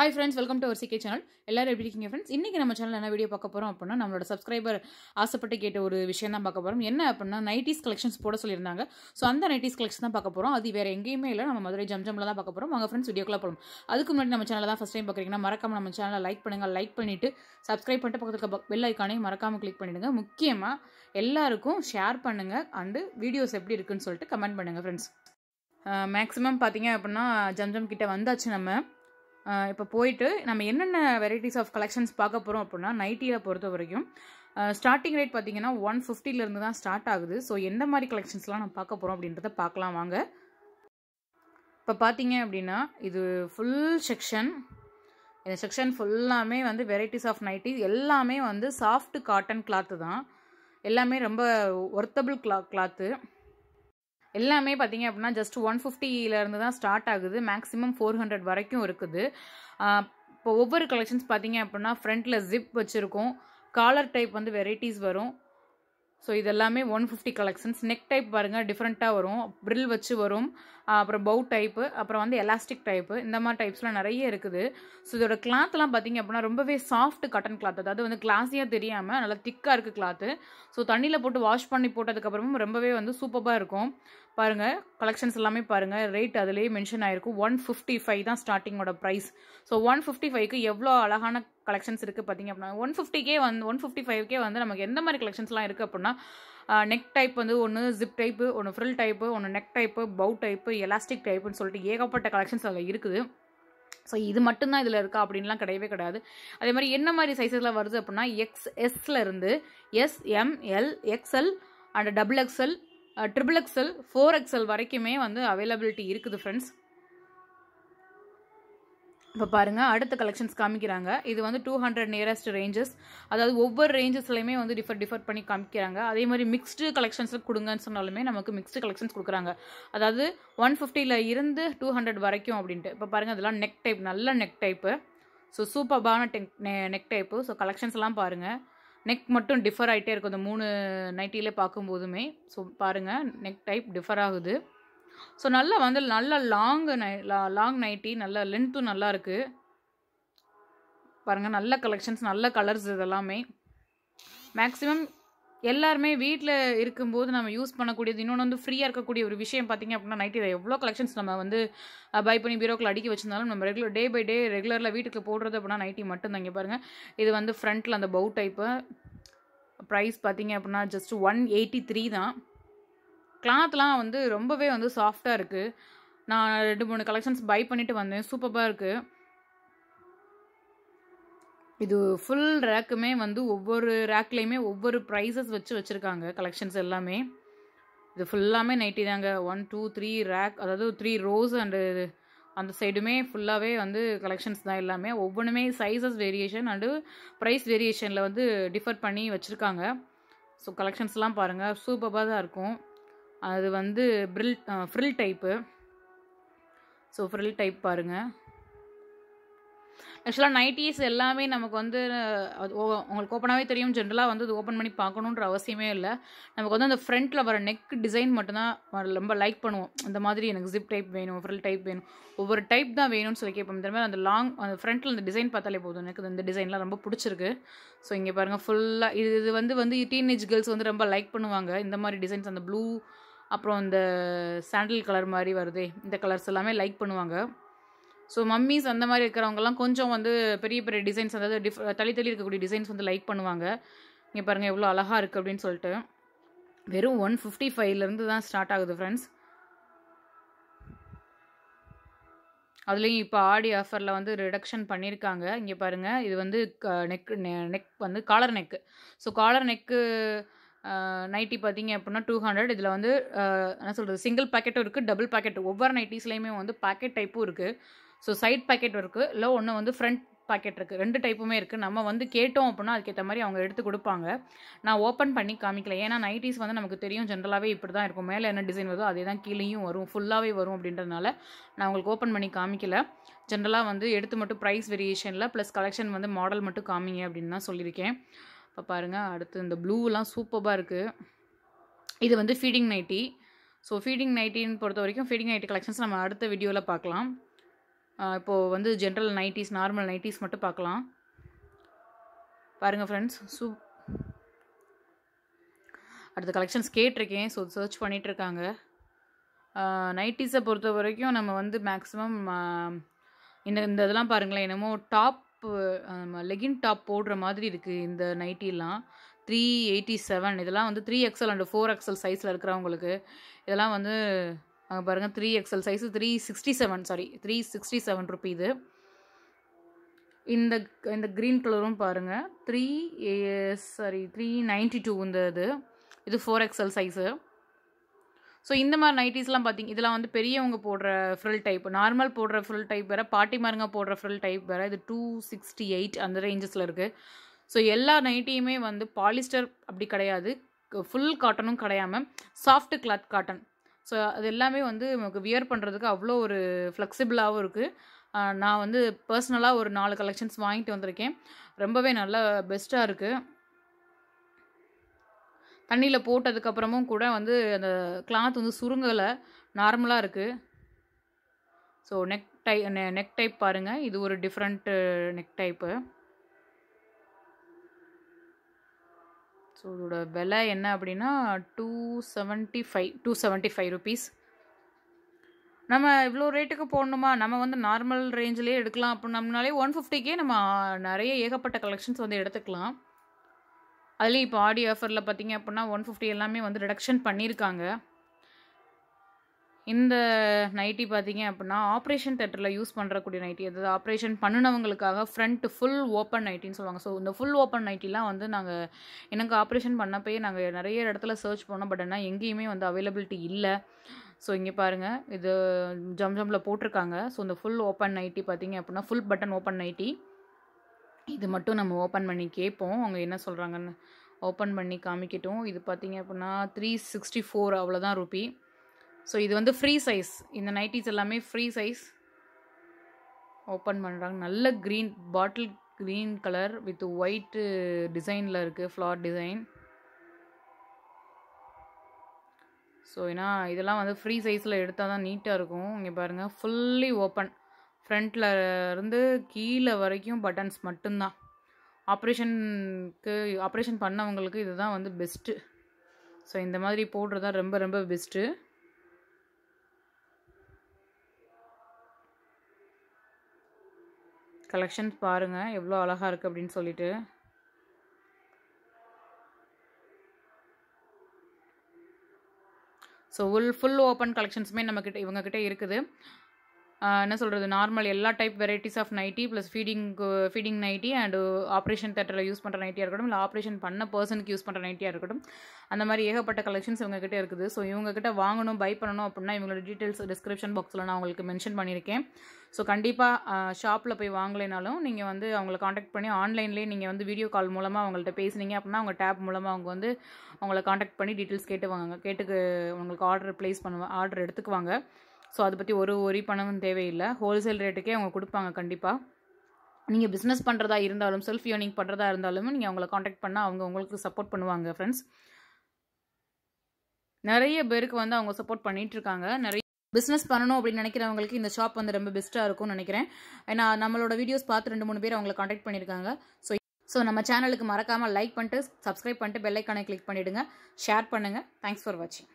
hi friends welcome to ஒரு சிகே channel எல்லாரும் எப்படி இருக்கீங்க ஃப்ரெண்ட்ஸ் இன்றைக்கி நம்ம சேனல் என்ன வீடியோ பார்க்க போகிறோம் அப்படின்னா நம்மளோட சப்ஸ்கிரைபர் ஆசைப்பட்டு கேட்ட ஒரு விஷயம் தான் பார்க்க போகிறோம் என்ன அப்படின்னா நைட்டிஸ் கலெக்ஷன்ஸ் போட சொல்லியிருந்தாங்க ஸோ அந்த நைட்டிஸ் கலெக்ஷன் தான் பார்க்க போகிறோம் அது வேறு எங்கேயுமே இல்லை நம்ம மதுரை ஜம்ஜம்ல தான் பார்க்க போகிறோம் உங்கள் ஃப்ரெண்ட்ஸ் வீடியோக்குள்ள போகிறோம் அதுக்கு முன்னாடி நம்ம சேனல் தான் ஃபஸ்ட் டைம் பார்க்குறீங்கன்னா மறக்காம நம்ம சேனலை லைக் பண்ணுங்கள் லைக் பண்ணிவிட்டு சப்ஸ்கிரைப் பண்ணிட்டு பக்கத்துக்கு பெல் ஐக்கானே மறக்காமல் கிளிக் பண்ணிவிடுங்க முக்கியமாக எல்லாருக்கும் ஷேர் பண்ணுங்கள் அண்டு வீடியோஸ் எப்படி இருக்குன்னு சொல்லிட்டு கமெண்ட் பண்ணுங்கள் ஃப்ரெண்ட்ஸ் மேக்ஸிமம் பார்த்தீங்க அப்படின்னா ஜம்ஜம் கிட்டே வந்தாச்சு நம்ம இப்போ போயிட்டு நம்ம என்னென்ன வெரைட்டிஸ் ஆஃப் கலெக்ஷன்ஸ் பார்க்க போகிறோம் அப்படின்னா நைட்டியில் பொறுத்த வரைக்கும் ஸ்டார்டிங் ரேட் பார்த்தீங்கன்னா ஒன் ஃபிஃப்டிலேருந்து தான் ஸ்டார்ட் ஆகுது ஸோ எந்த மாதிரி கலெக்ஷன்ஸ்லாம் நம்ம பார்க்க போகிறோம் அப்படின்றத பார்க்கலாம் வாங்க இப்போ பார்த்தீங்க அப்படின்னா இது ஃபுல் செக்ஷன் இந்த செக்ஷன் ஃபுல்லாமே வந்து வெரைட்டிஸ் ஆஃப் நைட்டி எல்லாமே வந்து சாஃப்ட் காட்டன் கிளாத்து தான் எல்லாமே ரொம்ப ஒர்த்தபிள் கிளா கிளாத்து எல்லாமே பார்த்தீங்க அப்படின்னா ஜஸ்ட் ஒன் ஃபிஃப்டியிலேருந்து தான் ஸ்டார்ட் ஆகுது மேக்ஸிமம் ஃபோர் ஹண்ட்ரட் வரைக்கும் இருக்குது இப்போ ஒவ்வொரு கலெக்ஷன்ஸ் பார்த்தீங்க அப்படின்னா ஃப்ரண்ட்டில் ஜிப் வச்சுருக்கோம் காலர் டைப் வந்து வெரைட்டிஸ் வரும் ஸோ இதெல்லாமே one fifty collections neck type பாருங்கள் டிஃப்ரெண்ட்டாக வரும் ப்ரில் வச்சு வரும் அப்புறம் பவு டைப்பு அப்புறம் வந்து எலாஸ்டிக் டைப்பு இந்த மாதிரி டைப்ஸ்லாம் நிறைய இருக்குது ஸோ இதோட கிளாத்லாம் பார்த்திங்க அப்படின்னா ரொம்பவே சாஃப்ட் கட்டன் கிளாத் அதாவது வந்து கிளாஸியாக தெரியாமல் நல்லா திக்காக இருக்குது கிளாத்து ஸோ தண்ணியில் போட்டு வாஷ் பண்ணி போட்டதுக்கப்புறமும் ரொம்பவே வந்து சூப்பராக இருக்கும் பாருங்கள் கலெக்ஷன்ஸ் எல்லாமே பாருங்கள் ரேட் அதிலே மென்ஷன் ஆயிருக்கும் ஒன் ஃபிஃப்டி ஃபைவ் தான் ஸ்டார்டிங்கோட ப்ரைஸ் ஸோ ஒன் ஃபிஃப்டி ஃபைவ்க்கு எவ்வளோ அழகான கலெக்ஷன்ஸ் இருக்குது பார்த்தீங்க அப்படின்னா ஒன் ஃபிஃப்டிக்கே வந்து ஒன் ஃபிஃப்டி ஃபைவ்க்கே வந்து நமக்கு எந்த மாதிரி கலெக்ஷன்ஸ்லாம் இருக்குது அப்படின்னா நெக் டைப் வந்து ஒன்று ஜிப் டைப்பு ஒன்று ஃப்ரில் டைப்பு ஒன்று neck type bow type elastic டைப்புன்னு சொல்லிட்டு ஏகப்பட்ட கலெக்ஷன்ஸ் அதில் இருக்குது ஸோ இது மட்டும்தான் இதில் இருக்கா அப்படின்லாம் கிடையவே கிடையாது அதே மாதிரி என்ன மாதிரி சைஸஸில் வருது அப்படின்னா எக்ஸ் எஸ்லேருந்து S M L XL and double XL triple XL four XL வரைக்குமே வந்து அவைலபிலிட்டி இருக்குது ஃப்ரெண்ட்ஸ் இப்போ பாருங்கள் அடுத்த கலெக்ஷன்ஸ் காமிக்கிறாங்க இது வந்து டூ ஹண்ட்ரட் நியரஸ்ட் ரேஞ்சஸ் அதாவது ஒவ்வொரு ரேஞ்சஸ்லையுமே வந்து டிஃபர் டிஃபர் பண்ணி காமிக்கிறாங்க அதே மாதிரி மிக்ஸ்டு கலெக்ஷன்ஸில் கொடுங்கன்னு சொன்னாலுமே நமக்கு மிக்ஸ்டு கலெக்ஷன்ஸ் கொடுக்குறாங்க அதாவது ஒன் ஃபிஃப்டியில் இருந்து டூ ஹண்ட்ரட் வரைக்கும் அப்படின்ட்டு இப்போ பாருங்கள் அதெல்லாம் நெக் டைப் நல்ல நெக் டைப்பு ஸோ சூப்பர்பான டெக் நெக் டைப்பு ஸோ கலெக்ஷன்ஸ்லாம் பாருங்கள் நெக் மட்டும் டிஃபர் ஆகிட்டே இருக்கும் இந்த மூணு நைட்டிலே பார்க்கும்போதுமே ஸோ பாருங்கள் நெக் டைப் டிஃபர் ஆகுது ஸோ நல்லா வந்து நல்லா லாங் நை லாங் நைட்டி நல்லா லென்த்தும் நல்லா இருக்குது பாருங்கள் நல்ல கலெக்ஷன்ஸ் நல்ல கலர்ஸ் இதெல்லாமே மேக்ஸிமம் எல்லாருமே வீட்டில் இருக்கும்போது நம்ம யூஸ் பண்ணக்கூடியது இன்னொன்று வந்து ஃப்ரீயாக இருக்கக்கூடிய ஒரு விஷயம் பார்த்திங்க அப்படின்னா நைட்டில் எவ்வளோ கலெக்ஷன்ஸ் நம்ம வந்து பை பண்ணி பீரோக்கில் அடிக்க வச்சிருந்தாலும் நம்ம ரெகுலர் டே பை டே ரெகுலரில் வீட்டுக்கு போடுறது அப்படின்னா நைட்டி மட்டும் தான் இங்கே பாருங்கள் இது வந்து ஃப்ரண்ட்டில் அந்த பவு டைப்பு ப்ரைஸ் பார்த்திங்க அப்படின்னா ஜஸ்ட் ஒன் எயிட்டி த்ரீ தான் கிளாத்லாம் வந்து ரொம்பவே வந்து சாஃப்டாக இருக்குது நான் ரெண்டு மூணு கலெக்ஷன்ஸ் பை பண்ணிவிட்டு வந்தேன் சூப்பராக இருக்குது இது ஃபுல் ரேக்குமே வந்து ஒவ்வொரு ரேக்லேயுமே ஒவ்வொரு ப்ரைஸஸ் வச்சு வச்சுருக்காங்க கலெக்ஷன்ஸ் எல்லாமே இது ஃபுல்லாமே நைட்டி தாங்க ஒன் டூ த்ரீ ரேக் அதாவது த்ரீ ரோஸ் அண்டு அந்த சைடுமே ஃபுல்லாகவே வந்து கலெக்ஷன்ஸ் தான் எல்லாமே ஒவ்வொன்றுமே சைஸஸ் வேரியேஷன் அண்டு ப்ரைஸ் வேரியேஷனில் வந்து டிஃபர் பண்ணி வச்சுருக்காங்க ஸோ கலெக்ஷன்ஸ்லாம் பாருங்கள் சூப்பராக தான் இருக்கும் அது வந்து frill frill type so frill type பாருங்கள் ஆக்சுவலாக நைட்டிஸ் எல்லாமே நமக்கு வந்து அது உங்களுக்கு ஓப்பனாகவே தெரியும் ஜென்ரலாக வந்து அது ஓப்பன் பண்ணி பார்க்கணுன்ற அவசியமே இல்லை நமக்கு வந்து அந்த ஃப்ரண்ட்டில் வர நெக் டிசைன் மட்டும்தான் ரொம்ப லைக் பண்ணுவோம் அந்த மாதிரி எனக்கு ஜிப் டைப் வேணும் ஃப்ரில் டைப் வேணும் ஒவ்வொரு டைப் தான் வேணும்னு சொல்லி கேட்போம் இந்த மாதிரி அந்த லாங் அந்த ஃப்ரண்ட்டில் அந்த டிசைன் பார்த்தாலே போதும் எனக்கு இந்த டிசைன்லாம் ரொம்ப பிடிச்சிருக்கு ஸோ இங்கே பாருங்கள் ஃபுல்லாக இது இது வந்து வந்து டீனேஜ் கேர்ள்ஸ் வந்து ரொம்ப லைக் பண்ணுவாங்க இந்த மாதிரி டிசைன்ஸ் அந்த ப்ளூ அப்புறம் இந்த சாண்டில் கலர் மாதிரி வருதே இந்த கலர்ஸ் எல்லாமே லைக் பண்ணுவாங்க ஸோ மம்மிஸ் அந்த மாதிரி இருக்கிறவங்கலாம் கொஞ்சம் வந்து பெரிய பெரிய டிசைன்ஸ் அதாவது டிஃப் தள்ளி தள்ளி இருக்கக்கூடிய டிசைன்ஸ் வந்து லைக் பண்ணுவாங்க இங்கே பாருங்கள் எவ்வளோ அழகாக இருக்குது அப்படின்னு சொல்லிட்டு வெறும் ஒன் ஃபிஃப்டி ஃபைவ்லேருந்து தான் ஸ்டார்ட் ஆகுது ஃப்ரெண்ட்ஸ் அதுலேயும் இப்போ ஆடி ஆஃபரில் வந்து ரிடக்ஷன் பண்ணியிருக்காங்க இங்கே பாருங்கள் இது வந்து நெக் நெக் வந்து collar neck so collar neck nighty பார்த்தீங்க அப்படின்னா டூ ஹண்ட்ரட் இதில் வந்து என்ன சொல்கிறது சிங்கிள் பேக்கெட்டும் இருக்குது டபுள் பேக்கெட் ஒவ்வொரு நைட்டிஸ்லேயுமே வந்து பேக்கெட் டைப்பும் இருக்குது ஸோ சைட் பாக்கெட் இருக்குது இல்லை ஒன்று வந்து ஃப்ரண்ட் பாக்கெட் இருக்குது ரெண்டு டைப்புமே இருக்குது நம்ம வந்து கேட்டோம் அப்படின்னா அதுக்கேற்ற மாதிரி அவங்க எடுத்து கொடுப்பாங்க நான் ஓப்பன் பண்ணி காமிக்கல ஏன்னா நைட்டிஸ் வந்து நமக்கு தெரியும் ஜென்ரலாகவே இப்படி தான் இருக்கும் மேலே என்ன டிசைன் வருதோ அதே தான் கீழேயும் வரும் ஃபுல்லாகவே வரும் அப்படின்றதுனால நான் உங்களுக்கு ஓப்பன் பண்ணி காமிக்கல ஜென்ரலாக வந்து எடுத்து மட்டும் ப்ரைஸ் வேரியேஷனில் ப்ளஸ் கலெக்ஷன் வந்து மாடல் மட்டும் காமிங்க அப்படின்னு தான் சொல்லியிருக்கேன் இப்போ பாருங்கள் அடுத்து இந்த ப்ளூலாம் சூப்பராக இருக்குது இது வந்து ஃபீடிங் நைட்டி ஸோ ஃபீடிங் நைட்டின்னு பொறுத்த வரைக்கும் ஃபீடிங் நைட்டி கலெக்ஷன்ஸ் நம்ம அடுத்த வீடியோவில் பார்க்கலாம் இப்போது வந்து ஜென்ரல் நைட்டிஸ் நார்மல் நைட்டிஸ் மட்டும் பார்க்கலாம் பாருங்கள் ஃப்ரெண்ட்ஸ் சூ அடுத்த கலெக்ஷன்ஸ் கேட்டிருக்கேன் ஸோ சர்ச் பண்ணிகிட்ருக்காங்க நைட்டிஸை பொறுத்த வரைக்கும் நம்ம வந்து மேக்ஸிமம் இந்த இந்த இதெல்லாம் பாருங்களேன் என்னமோ டாப் லெகின் டாப் போடுற மாதிரி இருக்குது இந்த நைட்டிலாம் த்ரீ எயிட்டி செவன் இதெல்லாம் வந்து three XL and four XL சைஸில் இருக்கிறவங்களுக்கு இதெல்லாம் வந்து அங்கே பாருங்கள் three XL size three sixty seven sorry three sixty seven rupee இது இந்த இந்த க்ரீன் கலரும் பாருங்கள் three sorry three ninety two இந்த இது இது ஃபோர் எக்ஸல் சைஸு ஸோ இந்த மாதிரி நைட்டிஸ்லாம் பார்த்திங்க இதெல்லாம் வந்து பெரியவங்க போடுற ஃபுல் டைப் நார்மல் போடுற ஃபுல் டைப் வேறு பாட்டி மாருங்க போடுற ஃபுல் டைப் வேறு இது டூ சிக்ஸ்டி எயிட் அந்த ரேஞ்சஸில் இருக்குது ஸோ எல்லா நைட்டியுமே வந்து பாலிஸ்டர் அப்படி கிடையாது ஃபுல் காட்டனும் கிடையாமல் சாஃப்ட் கிளாத் காட்டன் ஸோ அது எல்லாமே வந்து நமக்கு வியர் பண்ணுறதுக்கு அவ்வளோ ஒரு ஃப்ளெக்சிபிளாகவும் இருக்குது நான் வந்து பர்சனலாக ஒரு நாலு கலெக்ஷன்ஸ் வாங்கிட்டு வந்திருக்கேன் ரொம்பவே நல்லா பெஸ்ட்டாக இருக்குது தண்ணியில் போட்டதுக்கப்புறமும் கூட வந்து அந்த கிளாத் வந்து சுருங்கலை நார்மலாக இருக்குது so neck tie neck type பாருங்கள் இது ஒரு டிஃப்ரெண்ட்டு நெக் டைப்பு ஸோ இதோட விலை என்ன அப்படின்னா two seventy five two seventy five rupees நம்ம இவ்வளோ ரேட்டுக்கு போடணுமா நம்ம வந்து நார்மல் ரேஞ்சிலே எடுக்கலாம் அப்படின்னம்னாலே ஒன் ஃபிஃப்டிக்கே நம்ம நிறைய ஏகப்பட்ட கலெக்ஷன்ஸ் வந்து எடுத்துக்கலாம் அதுலேயும் இப்போ ஆடி ஆஃபரில் பார்த்தீங்க அப்படின்னா ஒன் ஃபிஃப்டி எல்லாமே வந்து ரிடக்ஷன் பண்ணியிருக்காங்க இந்த நைட்டி பார்த்தீங்க அப்படின்னா ஆப்ரேஷன் தேட்டரில் யூஸ் பண்ணுறக்கூடிய நைட்டி அதாவது ஆப்ரேஷன் பண்ணினவங்களுக்காக ஃப்ரண்ட் ஃபுல் ஓப்பன் நைட்டின்னு சொல்லுவாங்க ஸோ இந்த ஃபுல் ஓப்பன் நைட்டிலாம் வந்து நாங்கள் எனக்கு ஆப்ரேஷன் பண்ணப்போயே நாங்கள் நிறைய இடத்துல சர்ச் பண்ணோம் பட் ஆனால் எங்கேயுமே வந்து அவைலபிலிட்டி இல்லை ஸோ இங்கே பாருங்கள் இது ஜம் ஜம்மில் போட்டிருக்காங்க ஸோ இந்த ஃபுல் ஓப்பன் நைட்டி பார்த்தீங்க அப்படின்னா ஃபுல் பட்டன் ஓப்பன் நைட்டி இது மட்டும் நம்ம ஓப்பன் பண்ணி கேட்போம் அவங்க என்ன சொல்கிறாங்கன்னு ஓப்பன் பண்ணி காமிக்கட்டும் இது பார்த்தீங்க அப்படின்னா த்ரீ சிக்ஸ்டி ஃபோர் அவ்வளோதான் ருபி ஸோ இது வந்து ஃப்ரீ சைஸ் இந்த நைட்டிஸ் எல்லாமே ஃப்ரீ சைஸ் ஓப்பன் பண்ணுறாங்க நல்ல green bottle green colour with white டிசைனில் இருக்குது ஃப்ளார் டிசைன் ஸோ ஏன்னா இதெல்லாம் வந்து ஃப்ரீ சைஸில் எடுத்தால் தான் நீட்டாக இருக்கும் இங்கே பாருங்கள் ஃபுல்லி ஓப்பன் ஃப்ரண்ட்டில் இருந்து கீழே வரைக்கும் பட்டன்ஸ் மட்டும்தான் ஆப்ரேஷனுக்கு ஆப்ரேஷன் பண்ணவங்களுக்கு இதுதான் வந்து பெஸ்ட்டு ஸோ இந்த மாதிரி போடுறது தான் ரொம்ப ரொம்ப பெஸ்ட்டு கலெக்ஷன்ஸ் பாருங்கள் எவ்வளோ அழகாக இருக்குது அப்படின்னு சொல்லிட்டு ஸோ ஃபுல் ஃபுல் ஓப்பன் கலெக்ஷன்ஸுமே நம்மக்கிட்ட இவங்கக்கிட்டே இருக்குது என்ன சொல்கிறது நார்மல் எல்லா type varieties of nighty plus feeding feeding nighty and operation தேட்டரில் யூஸ் பண்ணுற நைட்டியாக இருக்கட்டும் இல்லை ஆப்ரேஷன் பண்ண பர்சனுக்கு யூஸ் பண்ணுற நைட்டியாக இருக்கட்டும் அந்த மாதிரி ஏகப்பட்ட கலெக்ஷன்ஸ் இவங்ககிட்ட இருக்குது ஸோ இவங்ககிட்ட வாங்கணும் பை பண்ணணும் அப்படின்னா இவங்களோட டீட்டெயில்ஸ் டிஸ்கிரிப்ஷன் பாக்ஸில் நான் உங்களுக்கு மென்ஷன் பண்ணியிருக்கேன் ஸோ கண்டிப்பாக ஷாப்பில் போய் வாங்கலைனாலும் நீங்கள் வந்து அவங்கள காண்டாக்ட் பண்ணி ஆன்லைன்லேயே நீங்கள் வந்து வீடியோ கால் மூலமாக அவங்கள்ட்ட பேசுனீங்க அப்படின்னா அவங்க டேப் மூலமாக அவங்க வந்து அவங்கள காண்டாக்ட் பண்ணி டீட்டெயில்ஸ் கேட்டு வாங்க கேட்டுக்கு உங்களுக்கு ஆர்டர் ப்ளேஸ் பண்ணுவாங்க ஆர்டர் எடுத்துக்குவாங்க ஸோ அதை பற்றி ஒரு ஒரி பணமும் தேவையில்லை ஹோல்சேல் ரேட்டுக்கே அவங்க கொடுப்பாங்க கண்டிப்பாக நீங்கள் பிஸ்னஸ் பண்ணுறதா இருந்தாலும் செல்ஃப் யோனிங் பண்ணுறதா இருந்தாலும் நீங்கள் அவங்கள காண்டாக்ட் பண்ணால் அவங்க உங்களுக்கு சப்போர்ட் பண்ணுவாங்க ஃப்ரெண்ட்ஸ் நிறைய பேருக்கு வந்து அவங்க சப்போர்ட் இருக்காங்க நிறைய பிஸ்னஸ் பண்ணணும் அப்படின்னு நினைக்கிறவங்களுக்கு இந்த ஷாப் வந்து ரொம்ப பெஸ்ட்டாக இருக்கும்னு நினைக்கிறேன் ஏன்னா நம்மளோட வீடியோஸ் பார்த்து ரெண்டு மூணு பேர் அவங்களை காண்டாக்ட் பண்ணியிருக்காங்க ஸோ ஸோ நம்ம சேனலுக்கு மறக்காமல் லைக் பண்ணிட்டு சப்ஸ்கிரைப் பண்ணிட்டு பெல்லைக்கானை கிளிக் பண்ணிவிடுங்க ஷேர் பண்ணுங்கள் தேங்க்ஸ் ஃபார் வாட்சிங்